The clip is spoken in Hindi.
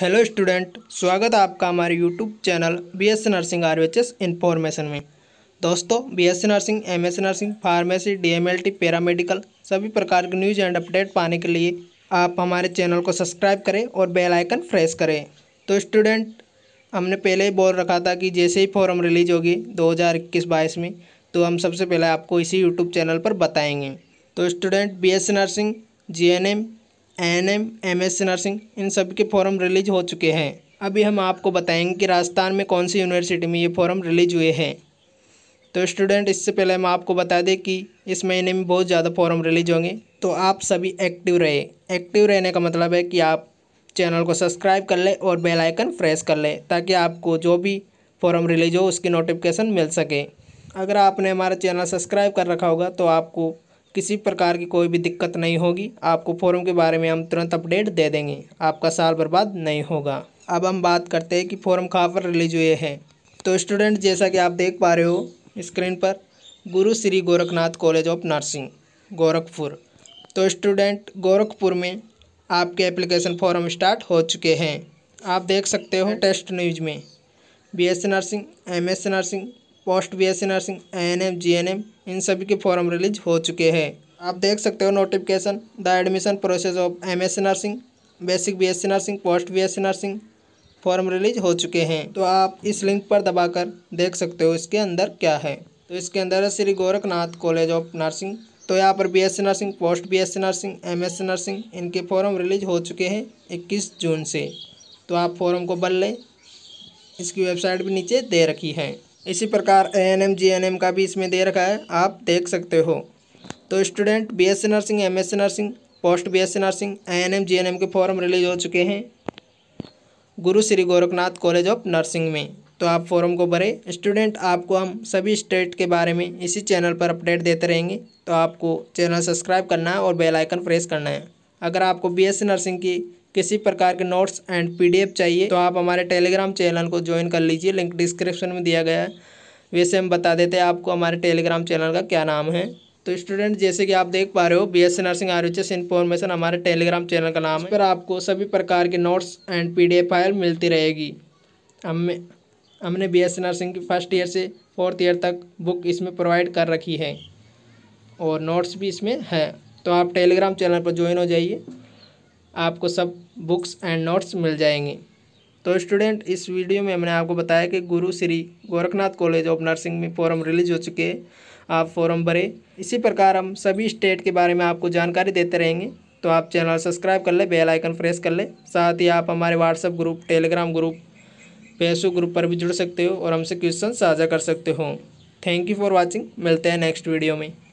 हेलो स्टूडेंट स्वागत है आपका हमारे YouTube channel B S nursing R H S information में दोस्तों B S nursing M S nursing pharmacy D M L T paramedical सभी प्रकार के न्यूज़ एंड अपडेट पाने के लिए आप हमारे चैनल को सब्सक्राइब करें और बेल आइकन प्रेस करें तो स्टूडेंट हमने पहले ही बोल रखा था कि जैसे ही फॉर्म रिलीज होगी दो हज़ार इक्कीस बाईस में तो हम सबसे पहले आपको इसी यूट्यूब चैनल पर बताएंगे तो student B S nursing G N M N M M S nursing इन सब के फॉर्म रिलीज हो चुके हैं अभी हम आपको बताएंगे कि राजस्थान में कौन सी यूनिवर्सिटी में ये फॉर्म रिलीज हुए हैं तो स्टूडेंट इससे पहले हम आपको बता दें कि इस महीने में बहुत ज़्यादा फॉर्म रिलीज होंगे तो आप सभी एक्टिव रहे एक्टिव रहने का मतलब है कि आप चैनल को सब्सक्राइब कर लें और बेल आइकन प्रेस कर लें ताकि आपको जो भी फॉर्म रिलीज हो उसकी नोटिफिकेशन मिल सके अगर आपने हमारा चैनल सब्सक्राइब कर रखा होगा तो आपको किसी प्रकार की कोई भी दिक्कत नहीं होगी आपको फॉर्म के बारे में हम तुरंत अपडेट दे देंगे आपका साल बर्बाद नहीं होगा अब हम बात करते हैं कि फॉर्म कहाँ पर रिलीज हुए हैं तो स्टूडेंट जैसा कि आप देख पा रहे हो स्क्रीन पर Guru Shri Gorakhnath college of nursing Gorakhpur तो स्टूडेंट गोरखपुर में आपके एप्लीकेशन फॉर्म स्टार्ट हो चुके हैं आप देख सकते हो टेस्ट न्यूज में S nursing S nursing post B S C nursing N M G N M इन सभी के फॉर्म रिलीज हो चुके हैं आप देख सकते हो notification the admission process of M S nursing basic B S C nursing post B S C nursing form release हो चुके हैं तो आप इस लिंक पर दबाकर देख सकते हो इसके अंदर क्या है तो इसके अंदर है Shri Gorakhnath college of nursing तो यहाँ पर B S nursing post B S nursing M S nursing इनके फॉर्म रिलीज हो चुके हैं इक्कीस जून से तो आप फॉर्म को भर लें इसकी वेबसाइट भी नीचे दे रखी है इसी प्रकार N M G N M का भी इसमें दे रखा है आप देख सकते हो तो student B S C nursing M S C nursing post B S C nursing N M G N M के फॉर्म रिलीज हो चुके हैं Guru Shri Gorakhnath college of nursing में तो आप फॉर्म को भरें स्टूडेंट आपको हम सभी स्टेट के बारे में इसी चैनल पर अपडेट देते रहेंगे तो आपको चैनल सब्सक्राइब करना है और बेल आइकन प्रेस करना है अगर आपको बीएससी नर्सिंग की किसी प्रकार के नोट्स एंड पीडीएफ चाहिए तो आप हमारे टेलीग्राम चैनल को ज्वाइन कर लीजिए लिंक डिस्क्रिप्शन में दिया गया है वैसे हम बता देते हैं आपको हमारे टेलीग्राम चैनल का क्या नाम है तो स्टूडेंट जैसे कि आप देख पा रहे हो B S nursing R H information हमारे टेलीग्राम चैनल का नाम है पर आपको सभी प्रकार के notes and P D file मिलती रहेगी हमें हमने बी एस नर्सिंग की फर्स्ट ईयर से फोर्थ ईयर तक बुक इसमें प्रोवाइड कर रखी है और नोट्स भी इसमें हैं तो आप टेलीग्राम चैनल पर ज्वाइन हो जाइए आपको सब बुक्स एंड नोट्स मिल जाएंगी तो स्टूडेंट इस वीडियो में मैंने आपको बताया कि Guru Shri Gorakhnath college of nursing में फॉरम रिलीज हो चुके हैं आप फॉरम भरे इसी प्रकार हम सभी स्टेट के बारे में आपको जानकारी देते रहेंगे तो आप चैनल सब्सक्राइब कर लें बेल आइकन प्रेस कर लें साथ ही आप हमारे WhatsApp group Telegram group Facebook group पर भी जुड़ सकते हो और हमसे क्वेश्चन साझा कर सकते हो थैंक यू फॉर वॉचिंग मिलते हैं नेक्स्ट वीडियो में